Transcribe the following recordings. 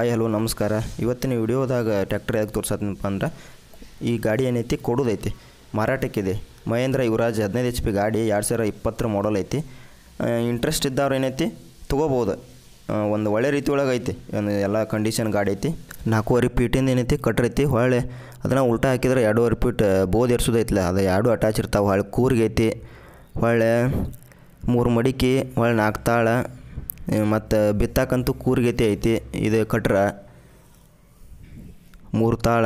hi hello ನಮಸ್ಕಾರ ಇವತ್ತಿನ ವಿಡಿಯೋದಾಗ tractor ಯಾಕೆ ತೋರ್ಸತ್ತಪ್ಪ ಅಂದ್ರೆ ಈ ಗಾಡಿ ಏನೈತಿ ಕೊಡೋದೈತಿ ಮಾರಾಟಕ್ಕಿದೆ ಮಹೇಂದ್ರ ಯುವರಾಜ್ ಹದಿನೈದು ಎಚ್ ಪಿ ಗಾಡಿ ಎರಡು ಸಾವಿರ ಇಪ್ಪತ್ತರ ಮಾಡಲ್ ಐತಿ ಇಂಟ್ರೆಸ್ಟ್ ಇದ್ದವ್ರು ಏನೈತಿ ತೊಗೋಬೋದು ಒಂದು ಒಳ್ಳೆ ರೀತಿ ಒಳಗೆ ಐತಿ ಒಂದು ಎಲ್ಲ ಕಂಡೀಷನ್ ಗಾಡಿ ಐತಿ ನಾಲ್ಕೂವರೆ ಪೀಟಿಂದ ಏನೈತಿ ಕಟ್ರೈತಿ ಹೊಳೆ ಅದನ್ನು ಉಲ್ಟಾ ಹಾಕಿದ್ರೆ ಎರಡೂವರೆ ಪೀಟ್ ಬೋದ್ ಎರ್ಸೋದೈತಿಲ್ಲ ಅದು ಎರಡು ಅಟ್ಯಾಚ್ ಇರ್ತಾವೆ ಹೊಳೆ ಕೂರ್ಗೈತಿ ಐತಿ ಹೊಳೆ ಮೂರು ಮಡಿಕೆ ಹೊಳೆ ನಾಲ್ಕು ತಾಳ ಮತ್ತು ಬಿತ್ತಾಕಂತೂ ಕೂರ್ಗತಿ ಐತಿ ಇದು ಕಟ್ರ ಮೂರು ತಾಳ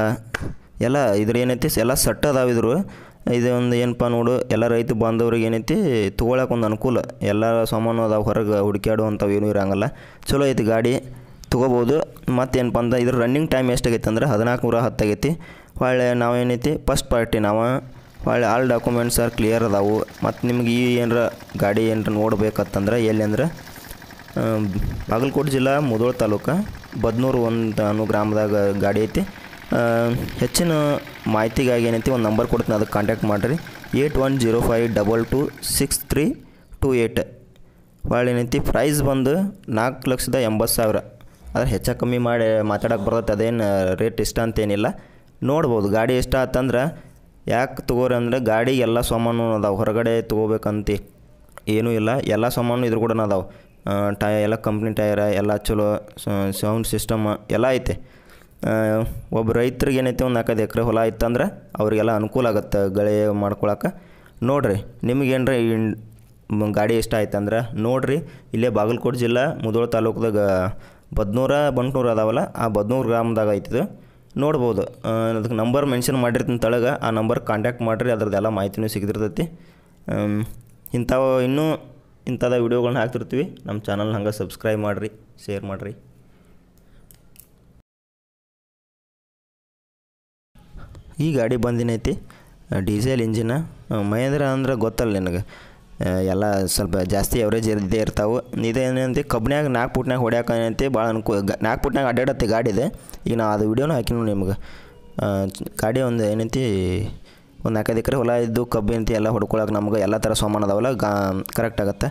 ಎಲ್ಲ ಇದ್ರ ಏನೈತಿ ಎಲ್ಲ ಸಟ್ ಅದಾವ ಇದ್ರು ಇದು ಒಂದು ಏನಪ್ಪ ನೋಡು ಎಲ್ಲ ರೈತ ಬಾಂಧವ್ರಿಗೆ ಏನೈತಿ ತೊಗೊಳಕ್ಕೆ ಒಂದು ಅನುಕೂಲ ಎಲ್ಲ ಸಾಮಾನು ಅದಾವೆ ಹೊರಗೆ ಹುಡುಕ್ಯಾಡುವಂಥವು ಏನೂ ಇರೋಂಗಿಲ್ಲ ಚಲೋ ಐತಿ ಗಾಡಿ ತೊಗೋಬೋದು ಮತ್ತೇನಪ್ಪ ಅಂದ್ರೆ ಇದ್ರ ರನ್ನಿಂಗ್ ಟೈಮ್ ಎಷ್ಟಾಗೈತೆ ಅಂದ್ರೆ ಹದಿನಾಲ್ಕು ನೂರ ಹತ್ತಾಗೈತಿ ಹೊಳ್ಳೆ ನಾವೇನೈತಿ ಫಸ್ಟ್ ಪಾರ್ಟಿ ನಾವು ಹೊಳ್ಳೆ ಆಲ್ ಡಾಕ್ಯುಮೆಂಟ್ಸ್ ಕ್ಲಿಯರ್ ಅದಾವು ಮತ್ತು ನಿಮ್ಗೆ ಈ ಏನರ ಗಾಡಿ ಏನರ ನೋಡ್ಬೇಕತ್ತಂದ್ರೆ ಎಲ್ಲಿ ಅಂದ್ರೆ ಬಾಗಲಕೋಟೆ ಜಿಲ್ಲಾ ಮುದೋಳ ತಾಲೂಕು ಬದ್ನೂರು ಒಂದು ಅನ್ನೋ ಗ್ರಾಮದಾಗ ಗಾಡಿ ಐತಿ ಹೆಚ್ಚಿನ ಮಾಹಿತಿಗಾಗಿ ಏನೈತಿ ಒಂದು ನಂಬರ್ ಕೊಡ್ತೀನಿ ಅದಕ್ಕೆ ಕಾಂಟ್ಯಾಕ್ಟ್ ಮಾಡಿರಿ eight one zero five double two six three two eight ಹೊಳ್ಳಿ ಏನೈತಿ ಪ್ರೈಸ್ ಬಂದು ನಾಲ್ಕು ಲಕ್ಷದ ಎಂಬತ್ತು ಸಾವಿರ ಅದ್ರ ಹೆಚ್ಚು ಕಮ್ಮಿ ಮಾಡಿ ಮಾತಾಡೋಕೆ ಬರ್ತೈತೆ ಅದೇನು ರೇಟ್ ಇಷ್ಟ ಅಂತೇನಿಲ್ಲ ನೋಡ್ಬೋದು ಗಾಡಿ ಇಷ್ಟ ಆತಂದ್ರೆ ಯಾಕೆ ತಗೋರಿ ಅಂದ್ರೆ ಗಾಡಿ ಎಲ್ಲ ಸಾಮಾನು ಅದಾವೆ ಹೊರಗಡೆ ತೊಗೋಬೇಕಂತ ಏನೂ ಇಲ್ಲ ಎಲ್ಲ ಸಾಮಾನು ಇದ್ರ ಕೂಡ ಅದಾವೆ ಟಯ ಎಲ್ಲ ಕಂಪ್ನಿ ಟಯರ ಎಲ್ಲ ಚಲೋ ಸೌಂಡ್ ಸಿಸ್ಟಮ್ ಎಲ್ಲ ಐತೆ ಒಬ್ಬ ರೈತ್ರಿಗೆ ಏನೈತೆ ಒಂದು ನಾಲ್ಕೈದು ಎಕರೆ ಹೊಲ ಇತ್ತಂದ್ರೆ ಅವರಿಗೆಲ್ಲ ಅನುಕೂಲ ಆಗುತ್ತೆ ಗಳೆ ಮಾಡ್ಕೊಳಕ್ಕೆ ನೋಡಿರಿ ಈ ಗಾಡಿ ಇಷ್ಟ ಆಯ್ತಂದ್ರೆ ನೋಡಿರಿ ಇಲ್ಲೇ ಬಾಗಲಕೋಟೆ ಜಿಲ್ಲಾ ಮುದೋಳ ತಾಲೂಕದಾಗ ಬದ್ನೂರ ಬಂಟ್ನೂರು ಅದಾವಲ್ಲ ಆ ಬದ್ನೂರು ಗ್ರಾಮದಾಗ ಐತಿದು ನೋಡ್ಬೋದು ಅದಕ್ಕೆ ನಂಬರ್ ಮೆನ್ಷನ್ ಮಾಡಿರ್ತೀನಿ ತಳಗೆ ಆ ನಂಬರ್ ಕಾಂಟ್ಯಾಕ್ಟ್ ಮಾಡಿರಿ ಅದ್ರದ್ದೆಲ್ಲ ಮಾಹಿತಿನೂ ಸಿಗದಿರ್ತೈತಿ ಇಂಥವು ಇನ್ನೂ ಇಂಥದ ವೀಡಿಯೋಗಳನ್ನ ಹಾಕ್ತಿರ್ತೀವಿ ನಮ್ಮ ಚಾನಲ್ ಹಂಗೆ ಸಬ್ಸ್ಕ್ರೈಬ್ ಮಾಡಿರಿ ಶೇರ್ ಮಾಡಿರಿ ಈ ಗಾಡಿ ಬಂದಿನೈತಿ ಡೀಸೆಲ್ ಇಂಜಿನ ಮಹೇಂದ್ರ ಅಂದ್ರೆ ಗೊತ್ತಲ್ಲ ನಿನಗೆ ಎಲ್ಲ ಸ್ವಲ್ಪ ಜಾಸ್ತಿ ಅವರೇಜ್ ಇದ್ದೇ ಇರ್ತಾವೆ ಇದೇನಂತೆ ಕಬ್ಬಿನಾಗ ನಾಲ್ಕು ಪುಟ್ನಾಗ ಏನಂತೆ ಭಾಳ ಅನುಕೂಲ ನಾಲ್ಕು ಪುಟ್ನಾಗ ಅಡ್ಡಾಡತ್ತೆ ಗಾಡಿ ಇದೆ ಈಗ ನಾ ಅದು ಹಾಕಿ ಹಾಕಿನ ನಿಮ್ಗೆ ಗಾಡಿ ಒಂದು ಏನೈತಿ ಒಂದು ನಾಲ್ಕೈದು ಎಕರೆ ಹೊಲ ಇದ್ದು ಅಂತ ಎಲ್ಲ ಹೊಡ್ಕೊಳಕ್ಕೆ ನಮ್ಗೆ ಎಲ್ಲ ಥರ ಸಾಮಾನು ಅದಾವಲ್ಲ ಗಾ ಕರೆಕ್ಟ್ ಆಗುತ್ತೆ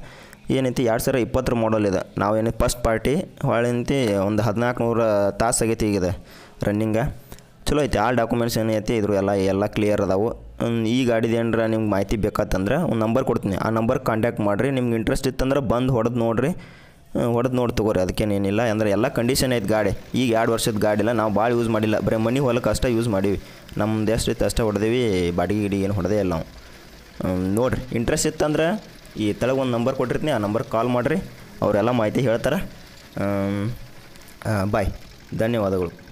ಏನೈತಿ ಎರಡು ಸಾವಿರ ಇಪ್ಪತ್ತರ ಮಾಡಲ್ ಇದೆ ನಾವೇನು ಫಸ್ಟ್ ಪಾರ್ಟಿ ಹೊಳಿಂತಿ ಒಂದು ಹದಿನಾಲ್ಕು ನೂರು ತಾಸು ಆಗೈತಿ ಈಗಿದೆ ರನ್ನಿಂಗ ಚಲೋ ಐತಿ ಆಲ್ ಡಾಕ್ಯುಮೆಂಟ್ಸ್ ಏನೈತಿ ಇದ್ರ ಎಲ್ಲ ಎಲ್ಲ ಕ್ಲಿಯರ್ ಅದಾವು ಈ ಗಾಡಿದು ಏನರ ನಿಮ್ಗೆ ಮಾಹಿತಿ ಬೇಕಾತಂದ್ರೆ ಒಂದು ನಂಬರ್ ಕೊಡ್ತೀನಿ ಆ ನಂಬರ್ ಕಾಂಟ್ಯಾಕ್ಟ್ ಮಾಡಿರಿ ನಿಮ್ಗೆ ಇಂಟ್ರೆಸ್ಟ್ ಇತ್ತಂದ್ರೆ ಬಂದು ಹೊಡೆದು ನೋಡಿರಿ ಹೊಡೆದು ನೋಡಿ ತಗೋರಿ ಅದಕ್ಕೇನೇನಿಲ್ಲ ಅಂದರೆ ಎಲ್ಲ ಕಂಡೀಷನ್ ಐತೆ ಗಾಡಿ ಈಗ ಎರಡು ವರ್ಷದ ಗಾಡಿಲ್ಲ ನಾವು ಭಾಳ ಯೂಸ್ ಮಾಡಿಲ್ಲ ಬರೀ ಮನೆ ಹೊಲಕ್ಕೆ ಅಷ್ಟೇ ಯೂಸ್ ಮಾಡೀವಿ ನಮ್ಮ ಎಷ್ಟು ಇತ್ತು ಅಷ್ಟೇ ಹೊಡೆದೇವಿ ಬಾಡಿಗೆ ಗಿಡಿ ಏನು ಹೊಡೆದೇ ಇಲ್ಲ ನಾವು ನೋಡಿರಿ ಇಂಟ್ರೆಸ್ಟ್ ಇತ್ತಂದ್ರೆ ಈ ತಳಗೆ ಒಂದು ನಂಬರ್ ಕೊಟ್ಟಿರ್ತೀನಿ ಆ ನಂಬರ್ಗೆ ಕಾಲ್ ಮಾಡಿರಿ ಅವರೆಲ್ಲ ಮಾಹಿತಿ ಹೇಳ್ತಾರೆ ಬಾಯ್ ಧನ್ಯವಾದಗಳು